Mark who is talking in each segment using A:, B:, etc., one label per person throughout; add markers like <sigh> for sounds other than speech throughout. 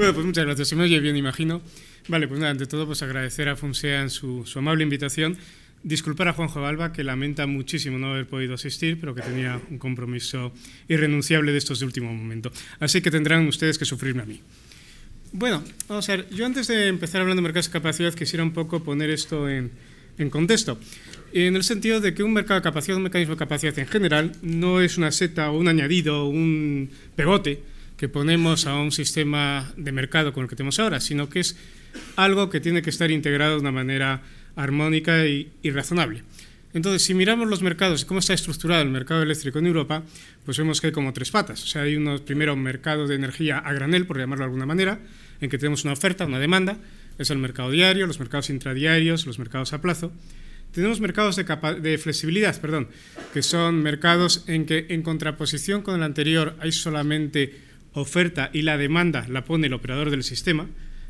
A: Bueno, pues muchas gracias. Se me oye bien, imagino. Vale, pues nada, ante todo, pues agradecer a en su, su amable invitación. Disculpar a Juanjo Balba, que lamenta muchísimo no haber podido asistir, pero que tenía un compromiso irrenunciable de estos de último momento. Así que tendrán ustedes que sufrirme a mí. Bueno, vamos a ver, yo antes de empezar hablando de mercados de capacidad quisiera un poco poner esto en, en, contexto, en el sentido de que un mercado de capacidad, un mecanismo de capacidad en general, no es una seta o un añadido o un pegote que ponemos a un sistema de mercado con el que tenemos ahora, sino que es algo que tiene que estar integrado de una manera armónica y, razonable. Entonces, si miramos los mercados, y cómo está estructurado el mercado eléctrico en Europa, pues vemos que hay como tres patas. O sea, hay unos, primero un mercado de energía a granel, por llamarlo de alguna manera, en que tenemos una oferta, una demanda, es el mercado diario, los mercados intradiarios, los mercados a plazo. Tenemos mercados de, de flexibilidad, perdón, que son mercados en que en contraposición con el anterior hay solamente oferta y la demanda la pone el operador del sistema,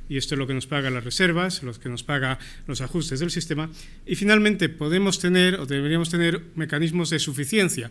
A: y esto es lo que nos paga las reservas, lo que nos paga los ajustes del sistema, y finalmente podemos tener o deberíamos tener mecanismos de suficiencia.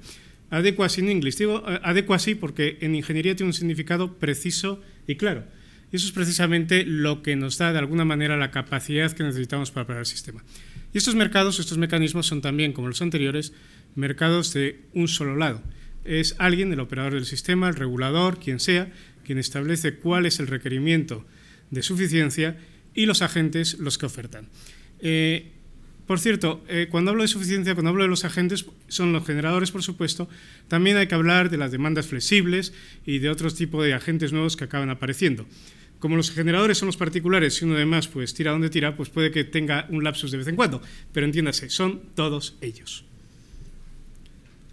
A: Adequacy en inglés. Digo eh, adequacy porque en ingeniería tiene un significado preciso y claro. Y eso es precisamente lo que nos da de alguna manera la capacidad que necesitamos para operar el sistema. Y estos mercados, estos mecanismos son también, como los anteriores, mercados de un solo lado es alguien, el operador del sistema, el regulador, quien sea, quien establece cuál es el requerimiento de suficiencia y los agentes los que ofertan. Eh, por cierto, eh, cuando hablo de suficiencia, cuando hablo de los agentes, son los generadores, por supuesto, también hay que hablar de las demandas flexibles y de otros tipo de agentes nuevos que acaban apareciendo. Como los generadores son los particulares, y uno más pues tira donde tira, pues puede que tenga un lapsus de vez en cuando, pero entiéndase, son todos ellos.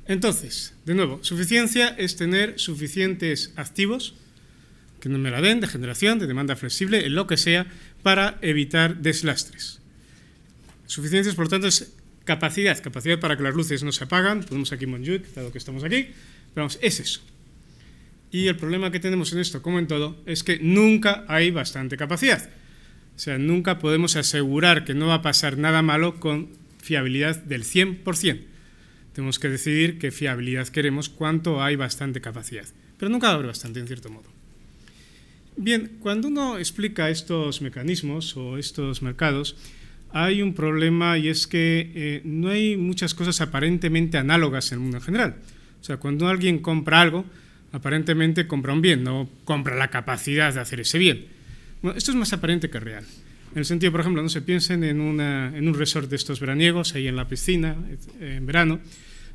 A: Entonces, de nuevo, suficiencia es tener suficientes activos, que no me la den, de generación, de demanda flexible, en lo que sea, para evitar deslastres. Suficiencia, por lo tanto, es capacidad, capacidad para que las luces no se apagan, ponemos aquí Monjuic, dado que estamos aquí, pero vamos, es eso. Y el problema que tenemos en esto, como en todo, es que nunca hay bastante capacidad. O sea, nunca podemos asegurar que no va a pasar nada malo con fiabilidad del 100%. Tenemos que decidir qué fiabilidad queremos, cuánto hay bastante capacidad. Pero nunca habrá bastante, en cierto modo. Bien, cuando uno explica estos mecanismos o estos mercados, hay un problema y es que eh, no hay muchas cosas aparentemente análogas en el mundo en general. O sea, cuando alguien compra algo, aparentemente compra un bien, no compra la capacidad de hacer ese bien. Bueno, esto es más aparente que real. En el sentido, por ejemplo, no se piensen en, un resort de estos veraniegos, ahí en la piscina, en verano.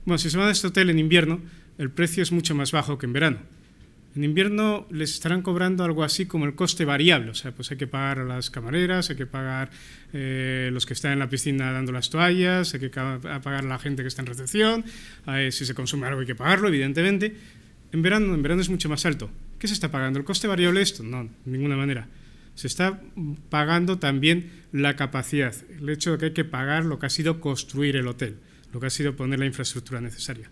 A: Bueno, si se van a este hotel en invierno, el precio es mucho más bajo que en verano. En invierno les estarán cobrando algo así como el coste variable, o sea, pues hay que pagar a las camareras, hay que pagar eh, los que están en la piscina dando las toallas, hay que pagar a la gente que está en recepción, eh, si se consume algo hay que pagarlo, evidentemente. En verano, en verano es mucho más alto. ¿Qué se está pagando? ¿El coste variable esto? No, de ninguna manera se está pagando también la capacidad, el hecho de que hay que pagar lo que ha sido construir el hotel, lo que ha sido poner la infraestructura necesaria.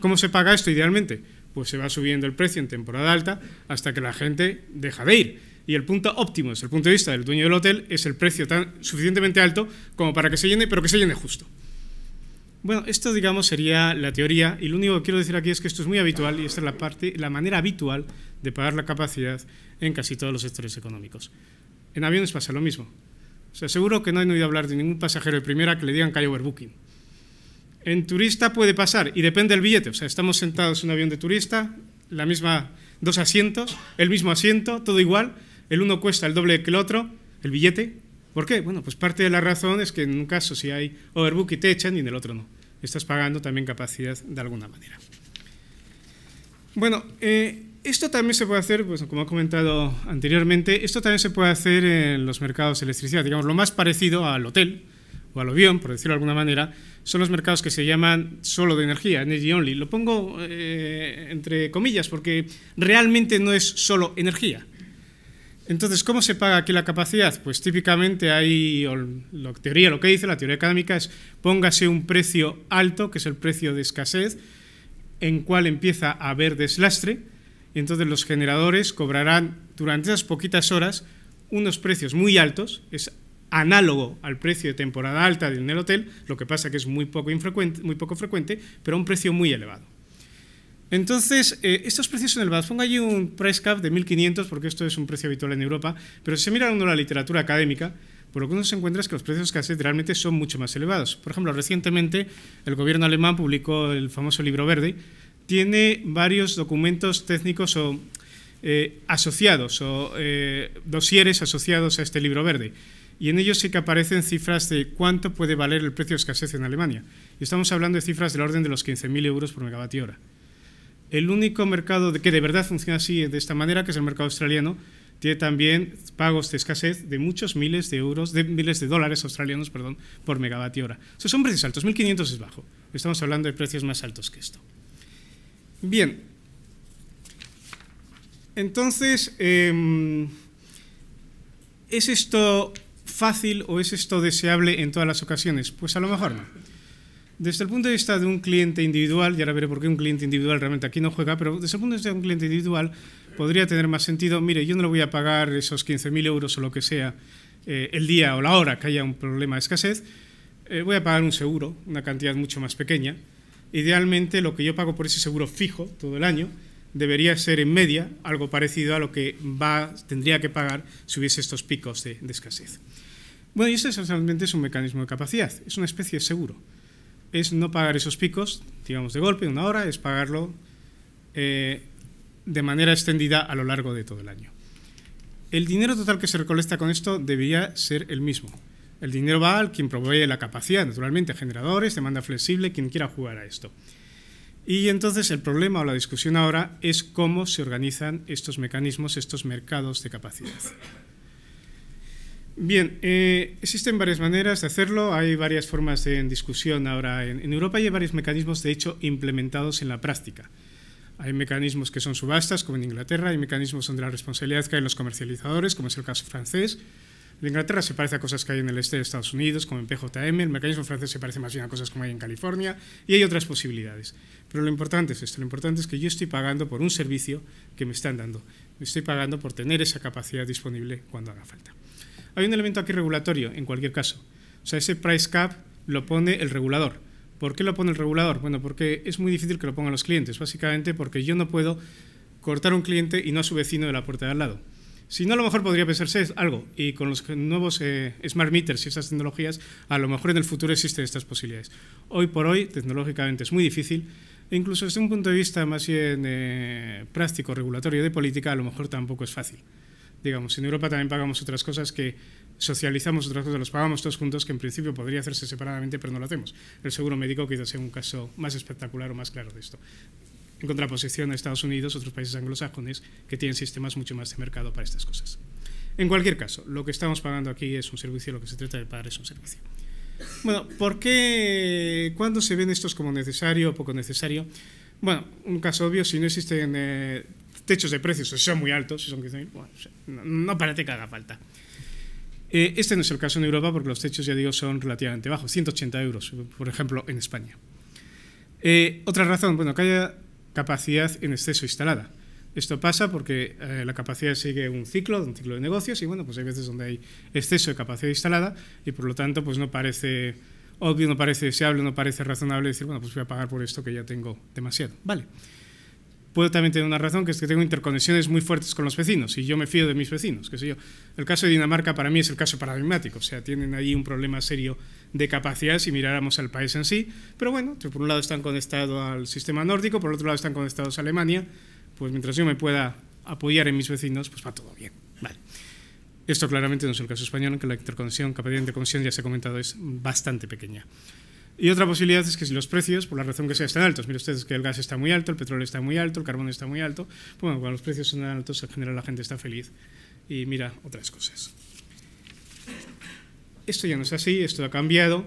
A: ¿Cómo se paga esto idealmente? Pues se va subiendo el precio en temporada alta hasta que la gente deja de ir. Y el punto óptimo, desde el punto de vista del dueño del hotel, es el precio tan suficientemente alto como para que se llene, pero que se llene justo. Bueno, esto digamos sería la teoría y lo único que quiero decir aquí es que esto es muy habitual y esta es la, parte, la manera habitual de pagar la capacidad en casi todos los sectores económicos. En aviones pasa lo mismo. O sea, seguro que no han oído hablar de ningún pasajero de primera que le digan que hay overbooking. En turista puede pasar y depende del billete. O sea, estamos sentados en un avión de turista, la misma, dos asientos, el mismo asiento, todo igual. El uno cuesta el doble que el otro, el billete, ¿Por qué? Bueno, pues parte de la razón es que en un caso si hay overbook y te echan y en el otro no. Estás pagando también capacidad de alguna manera. Bueno, eh, esto también se puede hacer, pues como he comentado anteriormente, esto también se puede hacer en los mercados de electricidad. Digamos, lo más parecido al hotel o al avión, por decirlo de alguna manera, son los mercados que se llaman solo de energía, energy only. Lo pongo eh, entre comillas porque realmente no es solo energía. Entonces, ¿cómo se paga aquí la capacidad? Pues típicamente hay, la teoría, lo que dice la teoría académica es póngase un precio alto, que es el precio de escasez, en cual empieza a haber deslastre, y entonces los generadores cobrarán durante esas poquitas horas unos precios muy altos, es análogo al precio de temporada alta en el hotel, lo que pasa que es muy poco, infrecuente, muy poco frecuente, pero un precio muy elevado. Entonces, eh, estos precios en el Ponga hay allí un price cap de 1.500, porque esto es un precio habitual en Europa, pero si se mira uno la literatura académica, por lo que uno se encuentra es que los precios escasez realmente son mucho más elevados. Por ejemplo, recientemente el gobierno alemán publicó el famoso libro verde, tiene varios documentos técnicos o eh, asociados o eh, dosieres asociados a este libro verde. Y en ellos sí que aparecen cifras de cuánto puede valer el precio de escasez en Alemania. estamos hablando de cifras del orden de los 15.000 euros por megavatio hora. El único mercado que de verdad funciona así, de esta manera, que es el mercado australiano, tiene también pagos de escasez de muchos miles de euros, de miles de dólares australianos, perdón, por megavatio hora. son precios altos, 1.500 es bajo. Estamos hablando de precios más altos que esto. Bien. Entonces, em, ¿es esto fácil o es esto deseable en todas las ocasiones? Pues a lo mejor no. Desde el punto de vista de un cliente individual, y ahora veré por qué un cliente individual realmente aquí no juega, pero desde el punto de vista de un cliente individual podría tener más sentido, mire, yo no le voy a pagar esos 15.000 euros o lo que sea eh, el día o la hora que haya un problema de escasez, eh, voy a pagar un seguro, una cantidad mucho más pequeña. Idealmente lo que yo pago por ese seguro fijo todo el año debería ser en media algo parecido a lo que va, tendría que pagar si hubiese estos picos de, escasez. Bueno, y esto esencialmente es un mecanismo de capacidad, es una especie de seguro es no pagar esos picos, digamos, de golpe, una hora, es pagarlo eh, de manera extendida a lo largo de todo el año. El dinero total que se recolecta con esto debería ser el mismo. El dinero va al quien provee la capacidad, naturalmente, generadores, demanda flexible, quien quiera jugar a esto. Y entonces el problema o la discusión ahora es cómo se organizan estos mecanismos, estos mercados de capacidad. Bien, eh, existen varias maneras de hacerlo, hay varias formas de, en discusión ahora en, en, Europa y hay varios mecanismos de hecho implementados en la práctica. Hay mecanismos que son subastas, como en Inglaterra, hay mecanismos donde la responsabilidad cae en los comercializadores, como es el caso francés. En Inglaterra se parece a cosas que hay en el este de Estados Unidos, como en PJM, el mecanismo francés se parece más bien a cosas como hay en California, y hay otras posibilidades. Pero lo importante es esto, lo importante es que yo estoy pagando por un servicio que me están dando, me estoy pagando por tener esa capacidad disponible cuando haga falta. Hay un elemento aquí regulatorio, en cualquier caso. O sea, ese price cap lo pone el regulador. ¿Por qué lo pone el regulador? Bueno, porque es muy difícil que lo pongan los clientes, básicamente porque yo no puedo cortar a un cliente y no a su vecino de la puerta de al lado. Si no, a lo mejor podría pensarse algo. Y con los nuevos eh, smart meters y estas tecnologías, a lo mejor en el futuro existen estas posibilidades. Hoy por hoy, tecnológicamente es muy difícil. E incluso desde un punto de vista más bien eh, práctico, regulatorio de política, a lo mejor tampoco es fácil digamos, en Europa también pagamos otras cosas que socializamos otras cosas, los pagamos todos juntos, que en principio podría hacerse separadamente, pero no lo hacemos. El seguro médico quizás sea un caso más espectacular o más claro de esto. En contraposición a Estados Unidos, otros países anglosajones, que tienen sistemas mucho más de mercado para estas cosas. En cualquier caso, lo que estamos pagando aquí es un servicio, lo que se trata de pagar es un servicio. Bueno, ¿por qué? ¿Cuándo se ven estos como necesario o poco necesario? Bueno, un caso obvio, si no existen eh, techos de precios si son muy altos, si son no, parece que haga falta. Eh, este no es el caso en Europa porque los techos, ya digo, son relativamente bajos, 180 euros, por ejemplo, en España. Eh, otra razón, bueno, que haya capacidad en exceso instalada. Esto pasa porque eh, la capacidad sigue un ciclo, un ciclo de negocios, y bueno, pues hay veces donde hay exceso de capacidad instalada y por lo tanto, pues no parece obvio, no parece deseable, no parece razonable decir, bueno, pues voy a pagar por esto que ya tengo demasiado. Vale puedo también tener una razón, que es que tengo interconexiones muy fuertes con los vecinos y yo me fío de mis vecinos, qué sé yo. El caso de Dinamarca para mí es el caso paradigmático, o sea, tienen ahí un problema serio de capacidad si miráramos al país en sí, pero bueno, por un lado están conectados al sistema nórdico, por otro lado están conectados a Alemania, pues mientras yo me pueda apoyar en mis vecinos, pues va todo bien. Vale. Esto claramente no es el caso español, aunque que la interconexión, capacidad de interconexión, ya se ha comentado, es bastante pequeña. Y otra posibilidad es que si los precios, por la razón que sea, están altos, mire ustedes que el gas está muy alto, el petróleo está muy alto, el carbón está muy alto, pues bueno, cuando los precios son altos en general la gente está feliz y mira otras cosas. Esto ya no es así, esto ha cambiado,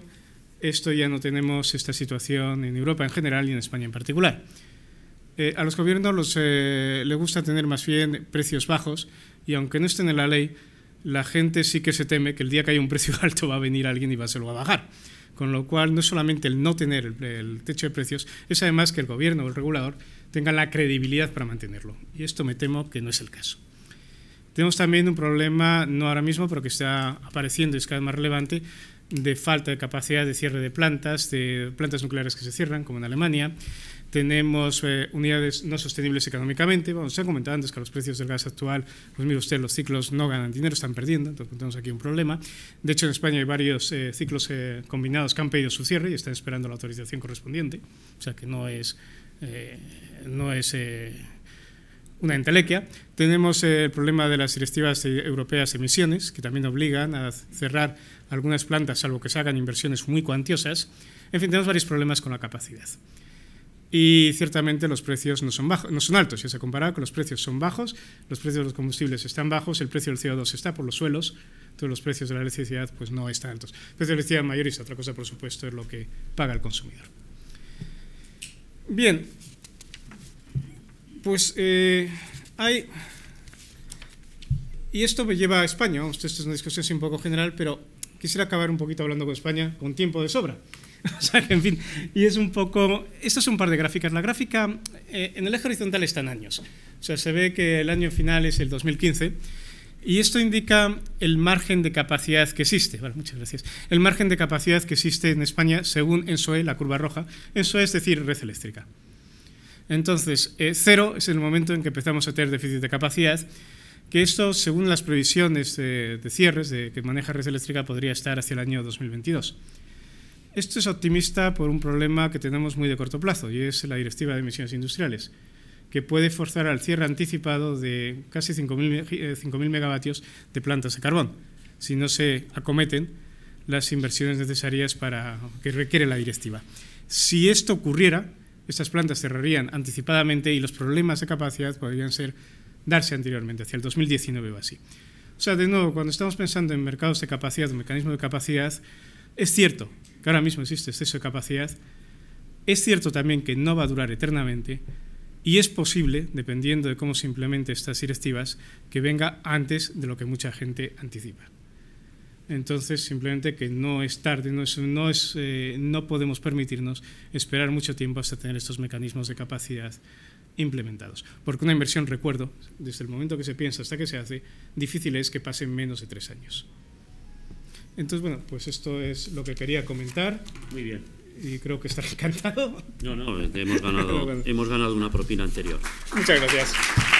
A: esto ya no tenemos esta situación en Europa en general y en España en particular. Eh, a los gobiernos eh, les gusta tener más bien precios bajos y aunque no estén en la ley, la gente sí que se teme que el día que haya un precio <laughs> alto va a venir alguien y va a se lo va a bajar. Con lo cual, no es solamente el no tener el, techo de precios, es además que el gobierno o el regulador tengan la credibilidad para mantenerlo. Y esto me temo que no es el caso. Tenemos también un problema, no ahora mismo, pero que está apareciendo y es cada vez más relevante, de falta de capacidad de cierre de plantas, de plantas nucleares que se cierran, como en Alemania, tenemos eh, unidades no sostenibles económicamente. Vamos, se ha comentado antes que los precios del gas actual, pues mire usted, los ciclos no ganan dinero, están perdiendo, entonces tenemos aquí un problema. De hecho, en España hay varios eh, ciclos eh, combinados que han pedido su cierre y están esperando la autorización correspondiente, o sea que no es, no es una entelequia. Tenemos el problema de las directivas europeas de emisiones, que también obligan a cerrar algunas plantas, salvo que se hagan inversiones muy cuantiosas. En fin, tenemos varios problemas con la capacidad. Y ciertamente los precios no son, bajos, no son altos, ya se compara con los precios son bajos, los precios de los combustibles están bajos, el precio del CO2 está por los suelos, entonces los precios de la electricidad pues no están altos. El precio de la electricidad mayorista, otra cosa por supuesto es lo que paga el consumidor. Bien, pues eh, hay... Y esto me lleva a España, esto es una discusión un poco general, pero quisiera acabar un poquito hablando con España con tiempo de sobra. <laughs> o sea, que, en fin, y es un poco... Esto son un par de gráficas. La gráfica eh, en el eje horizontal están años. O sea, se ve que el año final es el 2015. Y esto indica el margen de capacidad que existe. Bueno, muchas gracias. El margen de capacidad que existe en España según ENSOE, la curva roja. ENSOE es decir, red eléctrica. Entonces, eh, cero es el momento en que empezamos a tener déficit de capacidad, que esto, según las previsiones de, de cierres de, que maneja Red Eléctrica, podría estar hacia el año 2022. Esto es optimista por un problema que tenemos muy de corto plazo y es la Directiva de Emisiones Industriales, que puede forzar al cierre anticipado de casi 5.000 eh, megavatios de plantas de carbón, si no se acometen las inversiones necesarias para que requiere la directiva. Si esto ocurriera, estas plantas cerrarían anticipadamente y los problemas de capacidad podrían ser darse anteriormente, hacia el 2019 o así. O sea, de nuevo, cuando estamos pensando en mercados de capacidad o mecanismos de capacidad, es cierto que ahora mismo existe exceso de capacidad, es cierto también que no va a durar eternamente y es posible, dependiendo de cómo se implemente estas directivas, que venga antes de lo que mucha gente anticipa. Entonces, simplemente que no es tarde, no, es, no, eh, no podemos permitirnos esperar mucho tiempo hasta tener estos mecanismos de capacidad implementados. Porque una inversión, recuerdo, desde el momento que se piensa hasta que se hace, difícil es que pasen menos de tres años. Entonces, bueno, pues esto es lo que quería comentar. Muy bien. Y creo que está <laughs> encantado. No, no, hemos ganado, <laughs> hemos ganado una propina anterior. Muchas gracias.